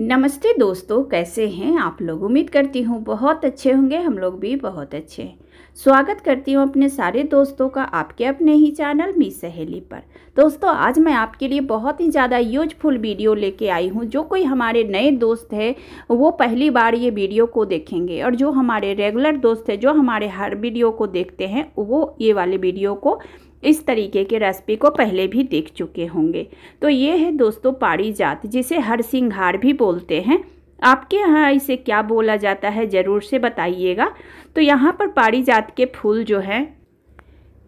नमस्ते दोस्तों कैसे हैं आप लोग उम्मीद करती हूँ बहुत अच्छे होंगे हम लोग भी बहुत अच्छे हैं स्वागत करती हूँ अपने सारे दोस्तों का आपके अपने ही चैनल मी सहेली पर दोस्तों आज मैं आपके लिए बहुत ही ज़्यादा यूजफुल वीडियो लेके आई हूँ जो कोई हमारे नए दोस्त है वो पहली बार ये वीडियो को देखेंगे और जो हमारे रेगुलर दोस्त है जो हमारे हर वीडियो को देखते हैं वो ये वाले वीडियो को इस तरीके के रेसिपी को पहले भी देख चुके होंगे तो ये है दोस्तों पाड़ी जात जिसे हर सिंघार भी बोलते हैं आपके यहाँ इसे क्या बोला जाता है ज़रूर से बताइएगा तो यहाँ पर पाड़ी जात के फूल जो हैं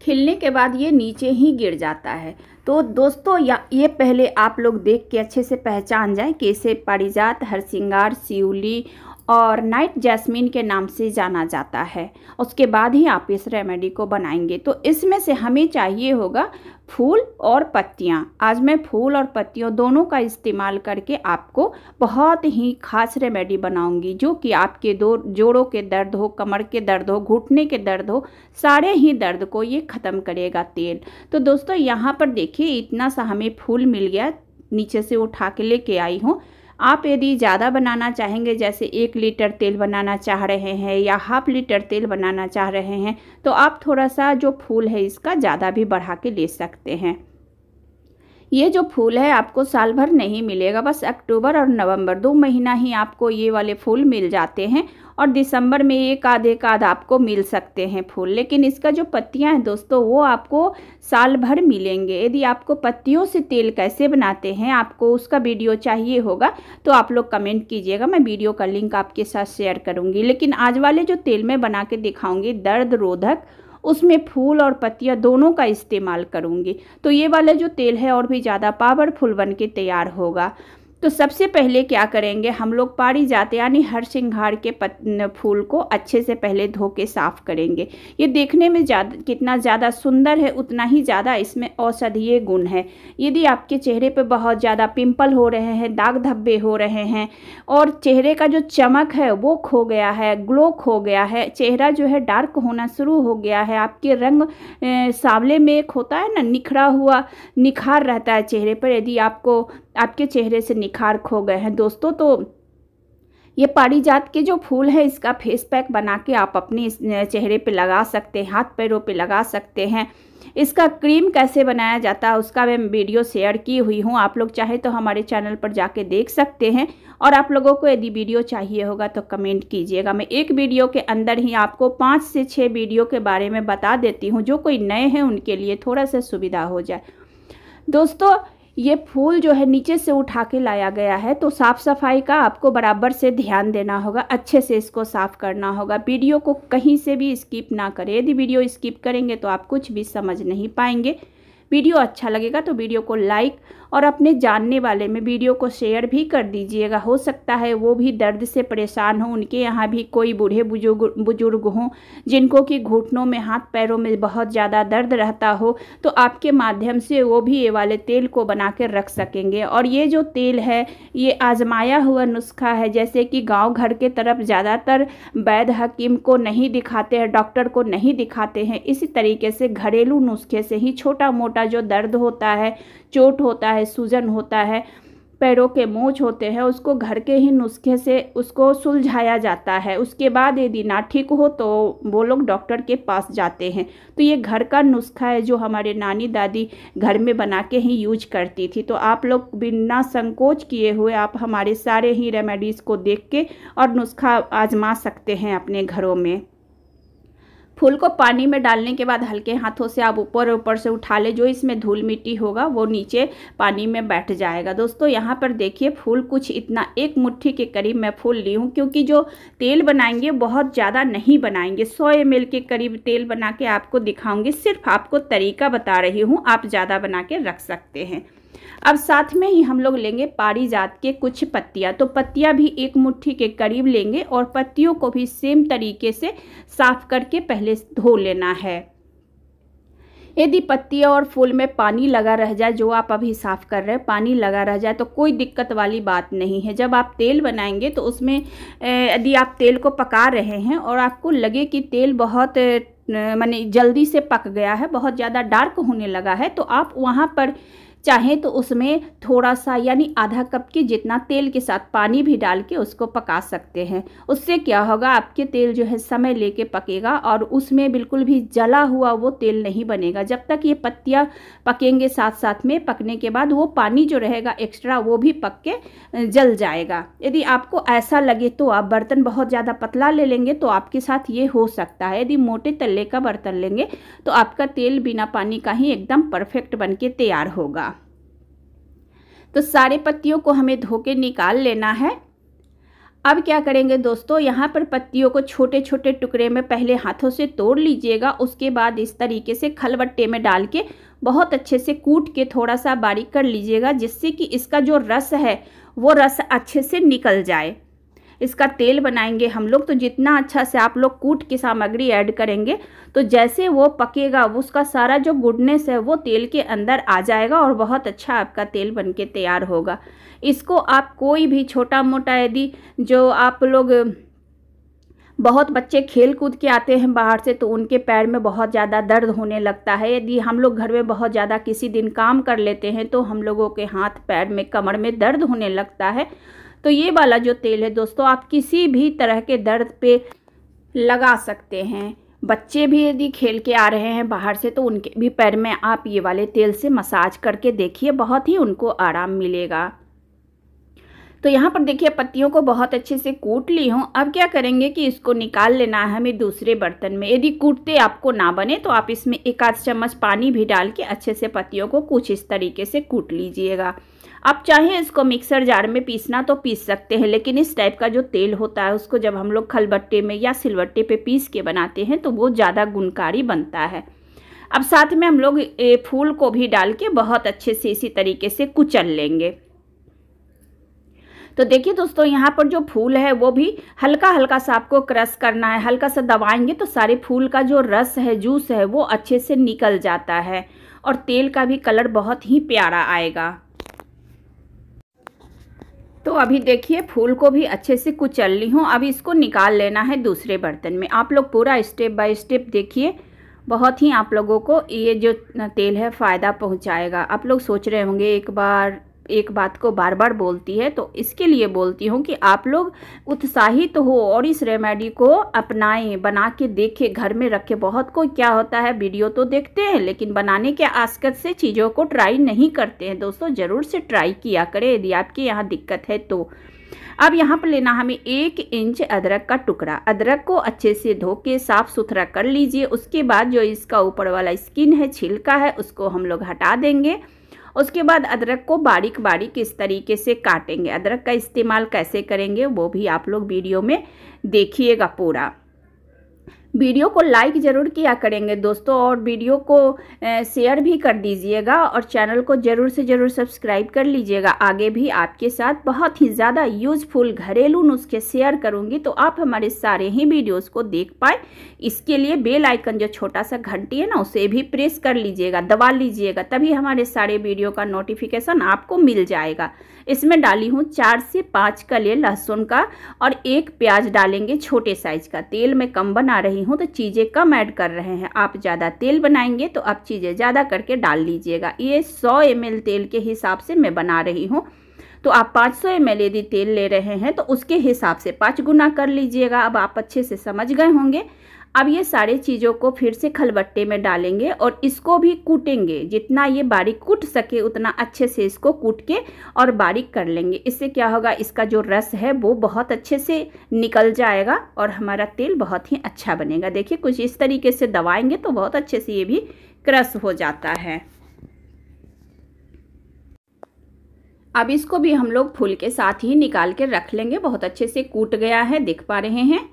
खिलने के बाद ये नीचे ही गिर जाता है तो दोस्तों या ये पहले आप लोग देख के अच्छे से पहचान जाएं कि इसे पारिजात हरसिंगार सिउली और नाइट जैस्मिन के नाम से जाना जाता है उसके बाद ही आप इस रेमेडी को बनाएंगे तो इसमें से हमें चाहिए होगा फूल और पत्तियाँ आज मैं फूल और पत्तियों दोनों का इस्तेमाल करके आपको बहुत ही खास रेमेडी बनाऊंगी जो कि आपके दो जोड़ों के दर्द हो कमर के दर्द हो घुटने के दर्द हो सारे ही दर्द को ये ख़त्म करेगा तेल तो दोस्तों यहाँ पर देखिए इतना सा हमें फूल मिल गया नीचे से उठा के लेके आई हूँ आप यदि ज़्यादा बनाना चाहेंगे जैसे एक लीटर तेल बनाना चाह रहे हैं या हाफ लीटर तेल बनाना चाह रहे हैं तो आप थोड़ा सा जो फूल है इसका ज़्यादा भी बढ़ा के ले सकते हैं ये जो फूल है आपको साल भर नहीं मिलेगा बस अक्टूबर और नवंबर दो महीना ही आपको ये वाले फूल मिल जाते हैं और दिसंबर में एक आध एक आध आपको मिल सकते हैं फूल लेकिन इसका जो पत्तियां हैं दोस्तों वो आपको साल भर मिलेंगे यदि आपको पत्तियों से तेल कैसे बनाते हैं आपको उसका वीडियो चाहिए होगा तो आप लोग कमेंट कीजिएगा मैं वीडियो का लिंक आपके साथ शेयर करूँगी लेकिन आज वाले जो तेल में बना के दिखाऊँगी दर्द रोधक उसमें फूल और पत्तियाँ दोनों का इस्तेमाल करूँगी तो ये वाला जो तेल है और भी ज़्यादा पावरफुल बन के तैयार होगा तो सबसे पहले क्या करेंगे हम लोग जाते यानी हर श्रृंगार के पत, फूल को अच्छे से पहले धो के साफ़ करेंगे ये देखने में ज़्यादा कितना ज़्यादा सुंदर है उतना ही ज़्यादा इसमें औषधीय गुण है यदि आपके चेहरे पर बहुत ज़्यादा पिंपल हो रहे हैं दाग धब्बे हो रहे हैं और चेहरे का जो चमक है वो खो गया है ग्लो खो गया है चेहरा जो है डार्क होना शुरू हो गया है आपके रंग सांवले सावले में एक होता है ना निखरा हुआ निखार रहता है चेहरे पर यदि आपको आपके चेहरे से निखार खो गए हैं दोस्तों तो ये पारिजात के जो फूल हैं इसका फेस पैक बना के आप अपने चेहरे पे लगा सकते हैं हाथ पैरों पे लगा सकते हैं इसका क्रीम कैसे बनाया जाता है उसका मैं वीडियो शेयर की हुई हूँ आप लोग चाहे तो हमारे चैनल पर जाके देख सकते हैं और आप लोगों को यदि वीडियो चाहिए होगा तो कमेंट कीजिएगा मैं एक वीडियो के अंदर ही आपको पाँच से छः वीडियो के बारे में बता देती हूँ जो कोई नए हैं उनके लिए थोड़ा सा सुविधा हो जाए दोस्तों ये फूल जो है नीचे से उठा के लाया गया है तो साफ़ सफाई का आपको बराबर से ध्यान देना होगा अच्छे से इसको साफ़ करना होगा वीडियो को कहीं से भी स्किप ना करें यदि वीडियो स्किप करेंगे तो आप कुछ भी समझ नहीं पाएंगे वीडियो अच्छा लगेगा तो वीडियो को लाइक और अपने जानने वाले में वीडियो को शेयर भी कर दीजिएगा हो सकता है वो भी दर्द से परेशान हो उनके यहाँ भी कोई बूढ़े बुजुर्ग बुजुर्ग हों जिनको कि घुटनों में हाथ पैरों में बहुत ज़्यादा दर्द रहता हो तो आपके माध्यम से वो भी ये वाले तेल को बना कर रख सकेंगे और ये जो तेल है ये आजमाया हुआ नुस्खा है जैसे कि गाँव घर के तरफ ज़्यादातर वैद हकीम को नहीं दिखाते हैं डॉक्टर को नहीं दिखाते हैं इसी तरीके से घरेलू नुस्खे से ही छोटा मोटा जो दर्द होता है चोट होता है है सूजन होता है पैरों के मोच होते हैं उसको घर के ही नुस्खे से उसको सुलझाया जाता है उसके बाद यदि ना ठीक हो तो वो लोग डॉक्टर के पास जाते हैं तो ये घर का नुस्खा है जो हमारे नानी दादी घर में बना के ही यूज करती थी तो आप लोग बिना संकोच किए हुए आप हमारे सारे ही रेमेडीज़ को देख के और नुस्खा आजमा सकते हैं अपने घरों में फूल को पानी में डालने के बाद हल्के हाथों से आप ऊपर ऊपर से उठा ले जो इसमें धूल मिट्टी होगा वो नीचे पानी में बैठ जाएगा दोस्तों यहाँ पर देखिए फूल कुछ इतना एक मुट्ठी के करीब मैं फूल ली हूँ क्योंकि जो तेल बनाएंगे बहुत ज़्यादा नहीं बनाएंगे सौ एम के करीब तेल बना के आपको दिखाऊंगी सिर्फ आपको तरीका बता रही हूँ आप ज़्यादा बना के रख सकते हैं अब साथ में ही हम लोग लेंगे जात के कुछ पत्तियाँ तो पत्तियाँ भी एक मुट्ठी के करीब लेंगे और पत्तियों को भी सेम तरीके से साफ करके पहले धो लेना है यदि पत्तियाँ और फूल में पानी लगा रह जाए जो आप अभी साफ़ कर रहे हैं पानी लगा रह जाए तो कोई दिक्कत वाली बात नहीं है जब आप तेल बनाएंगे तो उसमें यदि आप तेल को पका रहे हैं और आपको लगे कि तेल बहुत मानी जल्दी से पक गया है बहुत ज़्यादा डार्क होने लगा है तो आप वहाँ पर चाहें तो उसमें थोड़ा सा यानी आधा कप के जितना तेल के साथ पानी भी डाल के उसको पका सकते हैं उससे क्या होगा आपके तेल जो है समय लेके पकेगा और उसमें बिल्कुल भी जला हुआ वो तेल नहीं बनेगा जब तक ये पत्तियाँ पकेंगे साथ साथ में पकने के बाद वो पानी जो रहेगा एक्स्ट्रा वो भी पक के जल जाएगा यदि आपको ऐसा लगे तो आप बर्तन बहुत ज़्यादा पतला ले लेंगे तो आपके साथ ये हो सकता है यदि मोटे तले का बर्तन लेंगे तो आपका तेल बिना पानी का ही एकदम परफेक्ट बन के तैयार होगा तो सारे पत्तियों को हमें धो के निकाल लेना है अब क्या करेंगे दोस्तों यहाँ पर पत्तियों को छोटे छोटे टुकड़े में पहले हाथों से तोड़ लीजिएगा उसके बाद इस तरीके से खलबट्टे में डाल के बहुत अच्छे से कूट के थोड़ा सा बारीक कर लीजिएगा जिससे कि इसका जो रस है वो रस अच्छे से निकल जाए इसका तेल बनाएंगे हम लोग तो जितना अच्छा से आप लोग कूट की सामग्री ऐड करेंगे तो जैसे वो पकेगा उसका सारा जो गुडनेस है वो तेल के अंदर आ जाएगा और बहुत अच्छा आपका तेल बन के तैयार होगा इसको आप कोई भी छोटा मोटा यदि जो आप लोग बहुत बच्चे खेल कूद के आते हैं बाहर से तो उनके पैर में बहुत ज़्यादा दर्द होने लगता है यदि हम लोग घर में बहुत ज़्यादा किसी दिन काम कर लेते हैं तो हम लोगों के हाथ पैर में कमर में दर्द होने लगता है तो ये वाला जो तेल है दोस्तों आप किसी भी तरह के दर्द पे लगा सकते हैं बच्चे भी यदि खेल के आ रहे हैं बाहर से तो उनके भी पैर में आप ये वाले तेल से मसाज करके देखिए बहुत ही उनको आराम मिलेगा तो यहाँ पर देखिए पत्तियों को बहुत अच्छे से कूट ली हूँ अब क्या करेंगे कि इसको निकाल लेना है हमें दूसरे बर्तन में यदि कूटते आपको ना बने तो आप इसमें एक आध चम्मच पानी भी डाल के अच्छे से पत्तियों को कुछ इस तरीके से कूट लीजिएगा आप चाहें इसको मिक्सर जार में पीसना तो पीस सकते हैं लेकिन इस टाइप का जो तेल होता है उसको जब हम लोग खलबट्टे में या सिलबट्टे पे पीस के बनाते हैं तो वो ज़्यादा गुणकारी बनता है अब साथ में हम लोग फूल को भी डाल के बहुत अच्छे से इसी तरीके से कुचल लेंगे तो देखिए दोस्तों यहाँ पर जो फूल है वो भी हल्का हल्का सा आपको क्रश करना है हल्का सा दबाएंगे तो सारे फूल का जो रस है जूस है वो अच्छे से निकल जाता है और तेल का भी कलर बहुत ही प्यारा आएगा तो अभी देखिए फूल को भी अच्छे से कुचल ली हूँ अब इसको निकाल लेना है दूसरे बर्तन में आप लोग पूरा स्टेप बाय स्टेप देखिए बहुत ही आप लोगों को ये जो तेल है फ़ायदा पहुँचाएगा आप लोग सोच रहे होंगे एक बार एक बात को बार बार बोलती है तो इसके लिए बोलती हूँ कि आप लोग उत्साहित तो हो और इस रेमेडी को अपनाएं बना के देखें घर में रखें बहुत को क्या होता है वीडियो तो देखते हैं लेकिन बनाने के आसकत से चीज़ों को ट्राई नहीं करते हैं दोस्तों ज़रूर से ट्राई किया करें यदि आपके यहाँ दिक्कत है तो अब यहाँ पर लेना हमें एक इंच अदरक का टुकड़ा अदरक को अच्छे से धो के साफ़ सुथरा कर लीजिए उसके बाद जो इसका ऊपर वाला स्किन है छिलका है उसको हम लोग हटा देंगे उसके बाद अदरक को बारीक बारीक इस तरीके से काटेंगे अदरक का इस्तेमाल कैसे करेंगे वो भी आप लोग वीडियो में देखिएगा पूरा वीडियो को लाइक ज़रूर किया करेंगे दोस्तों और वीडियो को शेयर भी कर दीजिएगा और चैनल को ज़रूर से ज़रूर सब्सक्राइब कर लीजिएगा आगे भी आपके साथ बहुत ही ज़्यादा यूजफुल घरेलू नुस्खे शेयर करूँगी तो आप हमारे सारे ही वीडियोज़ को देख पाए इसके लिए बेल आइकन जो छोटा सा घंटी है ना उसे भी प्रेस कर लीजिएगा दबा लीजिएगा तभी हमारे सारे वीडियो का नोटिफिकेशन आपको मिल जाएगा इसमें डाली हूँ चार से पाँच कलिए लहसुन का और एक प्याज डालेंगे छोटे साइज का तेल मैं कम बना रही हूँ तो चीज़ें कम ऐड कर रहे हैं आप ज़्यादा तेल बनाएंगे तो आप चीज़ें ज़्यादा करके डाल लीजिएगा ये सौ एम तेल के हिसाब से मैं बना रही हूँ तो आप 500 सौ एम यदि तेल ले रहे हैं तो उसके हिसाब से पाँच गुना कर लीजिएगा अब आप अच्छे से समझ गए होंगे अब ये सारे चीज़ों को फिर से खलबट्टे में डालेंगे और इसको भी कूटेंगे जितना ये बारीक कूट सके उतना अच्छे से इसको कूट के और बारीक कर लेंगे इससे क्या होगा इसका जो रस है वो बहुत अच्छे से निकल जाएगा और हमारा तेल बहुत ही अच्छा बनेगा देखिए कुछ इस तरीके से दबाएंगे तो बहुत अच्छे से ये भी क्रस हो जाता है अब इसको भी हम लोग फूल के साथ ही निकाल के रख लेंगे बहुत अच्छे से कूट गया है देख पा रहे हैं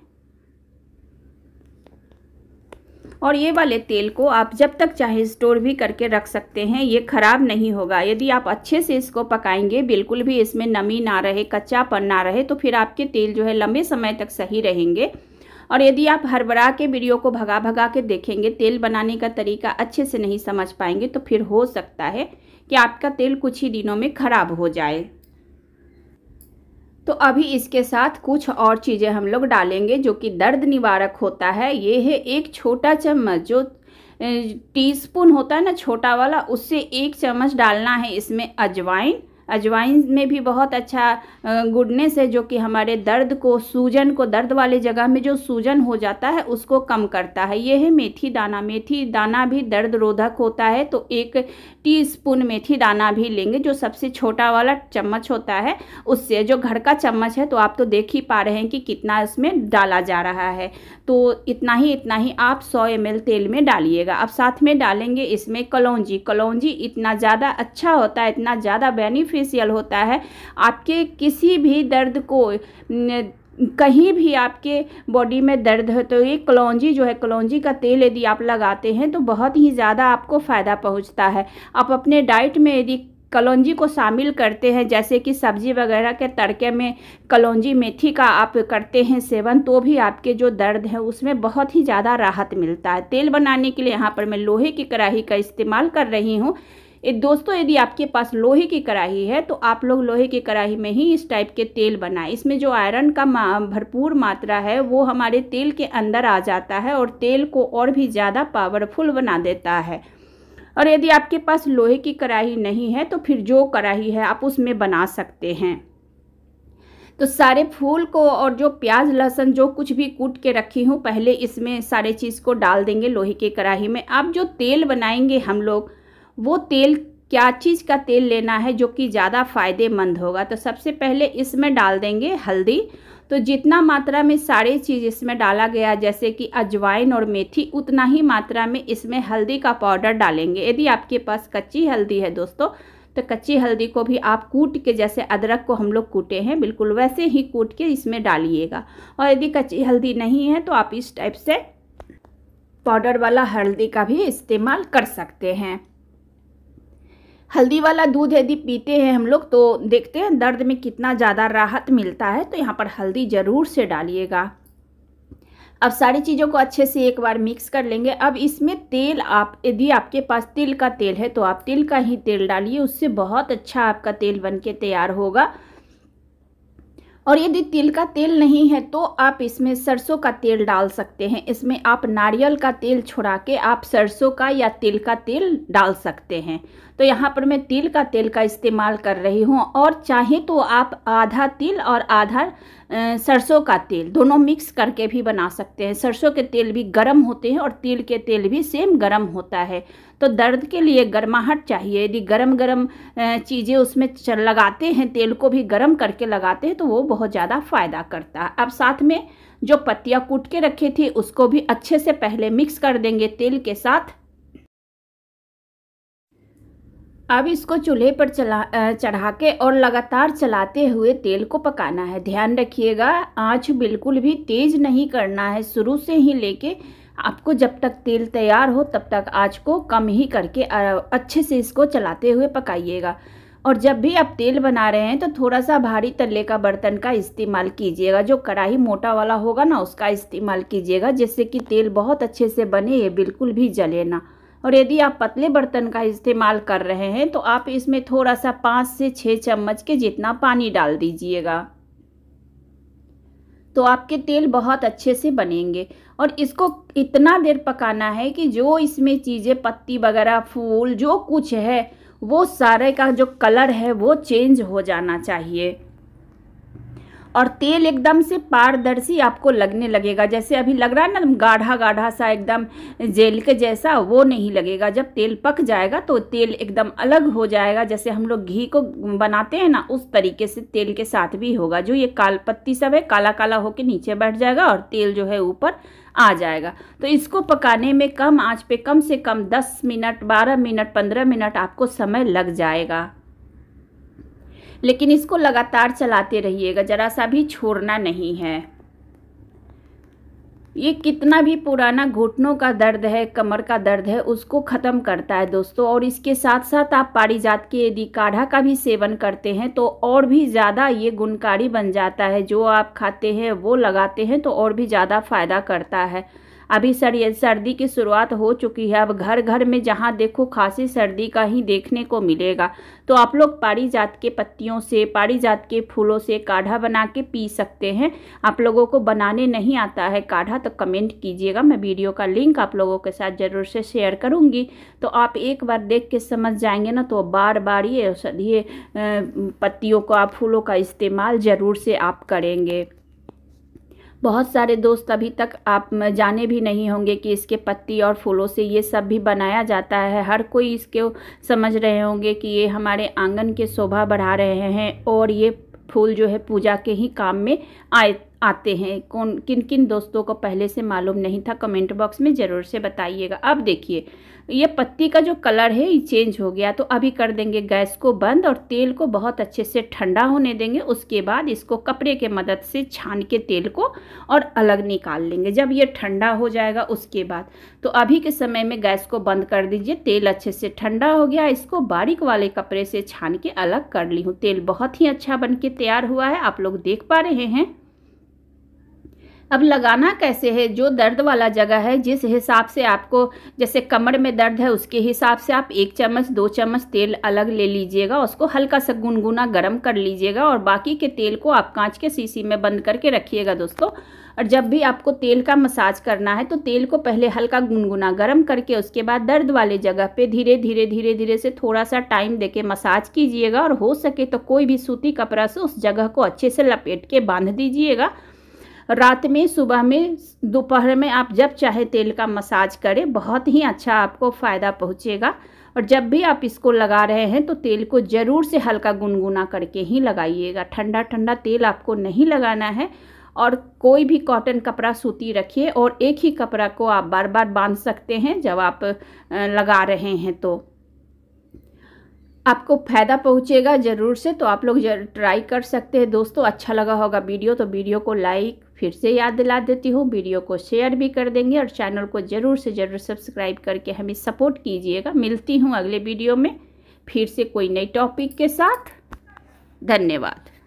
और ये वाले तेल को आप जब तक चाहे स्टोर भी करके रख सकते हैं ये ख़राब नहीं होगा यदि आप अच्छे से इसको पकाएंगे बिल्कुल भी इसमें नमी ना रहे कच्चापन ना रहे तो फिर आपके तेल जो है लंबे समय तक सही रहेंगे और यदि आप हरबरा के वीडियो को भगा भगा के देखेंगे तेल बनाने का तरीका अच्छे से नहीं समझ पाएंगे तो फिर हो सकता है कि आपका तेल कुछ ही दिनों में ख़राब हो जाए तो अभी इसके साथ कुछ और चीज़ें हम लोग डालेंगे जो कि दर्द निवारक होता है ये है एक छोटा चम्मच जो टीस्पून होता है ना छोटा वाला उससे एक चम्मच डालना है इसमें अजवाइन अजवाइन में भी बहुत अच्छा गुडनेस है जो कि हमारे दर्द को सूजन को दर्द वाले जगह में जो सूजन हो जाता है उसको कम करता है ये है मेथी दाना मेथी दाना भी दर्द रोधक होता है तो एक टीस्पून मेथी दाना भी लेंगे जो सबसे छोटा वाला चम्मच होता है उससे जो घर का चम्मच है तो आप तो देख ही पा रहे हैं कि कितना इसमें डाला जा रहा है तो इतना ही इतना ही आप सौ एम तेल में डालिएगा अब साथ में डालेंगे इसमें कलौजी कलौजी इतना ज़्यादा अच्छा होता है इतना ज़्यादा बेनिफिट बेनिफिशियल होता है आपके किसी भी दर्द को कहीं भी आपके बॉडी में दर्द है तो ये कलौजी जो है कलौजी का तेल यदि आप लगाते हैं तो बहुत ही ज़्यादा आपको फ़ायदा पहुंचता है आप अपने डाइट में यदि कलौजी को शामिल करते हैं जैसे कि सब्जी वगैरह के तड़के में कलौजी मेथी का आप करते हैं सेवन तो भी आपके जो दर्द है उसमें बहुत ही ज़्यादा राहत मिलता है तेल बनाने के लिए यहाँ पर मैं लोहे की कढ़ाही का इस्तेमाल कर रही हूँ ये दोस्तों यदि आपके पास लोहे की कढ़ाई है तो आप लोग लोहे की कढ़ाई में ही इस टाइप के तेल बनाएं इसमें जो आयरन का भरपूर मात्रा है वो हमारे तेल के अंदर आ जाता है और तेल को और भी ज़्यादा पावरफुल बना देता है और यदि आपके पास लोहे की कढ़ाई नहीं है तो फिर जो कढ़ाई है आप उसमें बना सकते हैं तो सारे फूल को और जो प्याज लहसुन जो कुछ भी कूट के रखी हूँ पहले इसमें सारे चीज़ को डाल देंगे लोहे की कढ़ाई में आप जो तेल बनाएंगे हम लोग वो तेल क्या चीज़ का तेल लेना है जो कि ज़्यादा फ़ायदेमंद होगा तो सबसे पहले इसमें डाल देंगे हल्दी तो जितना मात्रा में सारे चीज़ इसमें डाला गया जैसे कि अजवाइन और मेथी उतना ही मात्रा में इसमें हल्दी का पाउडर डालेंगे यदि आपके पास कच्ची हल्दी है दोस्तों तो कच्ची हल्दी को भी आप कूट के जैसे अदरक को हम लोग कूटे हैं बिल्कुल वैसे ही कूट के इसमें डालिएगा और यदि कच्ची हल्दी नहीं है तो आप इस टाइप से पाउडर वाला हल्दी का भी इस्तेमाल कर सकते हैं हल्दी वाला दूध यदि पीते हैं हम लोग तो देखते हैं दर्द में कितना ज़्यादा राहत मिलता है तो यहाँ पर हल्दी ज़रूर से डालिएगा अब सारी चीज़ों को अच्छे से एक बार मिक्स कर लेंगे अब इसमें तेल आप यदि आपके पास तिल का तेल है तो आप तिल का ही तेल डालिए उससे बहुत अच्छा आपका तेल बन के तैयार होगा और यदि तिल का तेल नहीं है तो आप इसमें सरसों का तेल डाल सकते हैं इसमें आप नारियल का तेल छुड़ा के आप सरसों का या तिल का तेल डाल सकते हैं तो यहाँ पर मैं तिल का तेल का इस्तेमाल कर रही हूँ और चाहे तो आप आधा तिल और आधा सरसों का तेल दोनों मिक्स करके भी बना सकते हैं सरसों के तेल भी गर्म होते हैं और तिल के तेल भी सेम गर्म होता है तो दर्द के लिए गर्माहट चाहिए यदि गर्म गर्म चीज़ें उसमें लगाते हैं तेल को भी गर्म करके लगाते हैं तो वो बहुत ज़्यादा फ़ायदा करता है अब साथ में जो पत्तियाँ कूट के रखी थी उसको भी अच्छे से पहले मिक्स कर देंगे तेल के साथ अब इसको चूल्हे पर चला चढ़ा के और लगातार चलाते हुए तेल को पकाना है ध्यान रखिएगा आँच बिल्कुल भी तेज़ नहीं करना है शुरू से ही लेके आपको जब तक तेल तैयार हो तब तक आँच को कम ही करके अच्छे से इसको चलाते हुए पकाइएगा और जब भी आप तेल बना रहे हैं तो थोड़ा सा भारी तले का बर्तन का इस्तेमाल कीजिएगा जो कढ़ाई मोटा वाला होगा ना उसका इस्तेमाल कीजिएगा जिससे कि तेल बहुत अच्छे से बने ये बिल्कुल भी जले ना और यदि आप पतले बर्तन का इस्तेमाल कर रहे हैं तो आप इसमें थोड़ा सा पाँच से छः चम्मच के जितना पानी डाल दीजिएगा तो आपके तेल बहुत अच्छे से बनेंगे और इसको इतना देर पकाना है कि जो इसमें चीज़ें पत्ती वगैरह फूल जो कुछ है वो सारे का जो कलर है वो चेंज हो जाना चाहिए और तेल एकदम से पारदर्शी आपको लगने लगेगा जैसे अभी लग रहा है ना गाढ़ा गाढ़ा सा एकदम जेल के जैसा वो नहीं लगेगा जब तेल पक जाएगा तो तेल एकदम अलग हो जाएगा जैसे हम लोग घी को बनाते हैं ना उस तरीके से तेल के साथ भी होगा जो ये काल पत्ती सब है काला काला होके नीचे बैठ जाएगा और तेल जो है ऊपर आ जाएगा तो इसको पकाने में कम आँच पे कम से कम दस मिनट बारह मिनट पंद्रह मिनट आपको समय लग जाएगा लेकिन इसको लगातार चलाते रहिएगा ज़रा सा भी छोड़ना नहीं है ये कितना भी पुराना घुटनों का दर्द है कमर का दर्द है उसको ख़त्म करता है दोस्तों और इसके साथ साथ आप पारिजात के यदि काढ़ा का भी सेवन करते हैं तो और भी ज़्यादा ये गुणकारी बन जाता है जो आप खाते हैं वो लगाते हैं तो और भी ज़्यादा फ़ायदा करता है अभी सर सर्दी की शुरुआत हो चुकी है अब घर घर में जहाँ देखो खासी सर्दी का ही देखने को मिलेगा तो आप लोग पारी जात के पत्तियों से पारी जात के फूलों से काढ़ा बना के पी सकते हैं आप लोगों को बनाने नहीं आता है काढ़ा तो कमेंट कीजिएगा मैं वीडियो का लिंक आप लोगों के साथ ज़रूर से शेयर करूँगी तो आप एक बार देख के समझ जाएंगे ना तो बार बार ये औषधीय पत्तियों का फूलों का इस्तेमाल ज़रूर से आप करेंगे बहुत सारे दोस्त अभी तक आप जाने भी नहीं होंगे कि इसके पत्ती और फूलों से ये सब भी बनाया जाता है हर कोई इसके समझ रहे होंगे कि ये हमारे आंगन के शोभा बढ़ा रहे हैं और ये फूल जो है पूजा के ही काम में आए आते हैं कौन किन किन दोस्तों को पहले से मालूम नहीं था कमेंट बॉक्स में ज़रूर से बताइएगा अब देखिए ये पत्ती का जो कलर है ये चेंज हो गया तो अभी कर देंगे गैस को बंद और तेल को बहुत अच्छे से ठंडा होने देंगे उसके बाद इसको कपड़े के मदद से छान के तेल को और अलग निकाल लेंगे जब ये ठंडा हो जाएगा उसके बाद तो अभी के समय में गैस को बंद कर दीजिए तेल अच्छे से ठंडा हो गया इसको बारीक वाले कपड़े से छान के अलग कर ली हूँ तेल बहुत ही अच्छा बन के तैयार हुआ है आप लोग देख पा रहे हैं अब लगाना कैसे है जो दर्द वाला जगह है जिस हिसाब से आपको जैसे कमर में दर्द है उसके हिसाब से आप एक चम्मच दो चम्मच तेल अलग ले लीजिएगा उसको हल्का सा गुनगुना गर्म कर लीजिएगा और बाकी के तेल को आप कांच के सीसी में बंद करके रखिएगा दोस्तों और जब भी आपको तेल का मसाज करना है तो तेल को पहले हल्का गुनगुना गर्म करके उसके बाद दर्द वाले जगह पे धीरे धीरे धीरे धीरे से थोड़ा सा टाइम देके मसाज कीजिएगा और हो सके तो कोई भी सूती कपड़ा से उस जगह को अच्छे से लपेट के बांध दीजिएगा रात में सुबह में दोपहर में आप जब चाहे तेल का मसाज करें बहुत ही अच्छा आपको फ़ायदा पहुँचेगा और जब भी आप इसको लगा रहे हैं तो तेल को ज़रूर से हल्का गुनगुना करके ही लगाइएगा ठंडा ठंडा तेल आपको नहीं लगाना है और कोई भी कॉटन कपड़ा सूती रखिए और एक ही कपड़ा को आप बार बार बांध सकते हैं जब आप लगा रहे हैं तो आपको फ़ायदा पहुँचेगा ज़रूर से तो आप लोग ट्राई कर सकते हैं दोस्तों अच्छा लगा होगा वीडियो तो वीडियो को लाइक फिर से याद दिला देती हूँ वीडियो को शेयर भी कर देंगे और चैनल को ज़रूर से ज़रूर सब्सक्राइब करके हमें सपोर्ट कीजिएगा मिलती हूँ अगले वीडियो में फिर से कोई नई टॉपिक के साथ धन्यवाद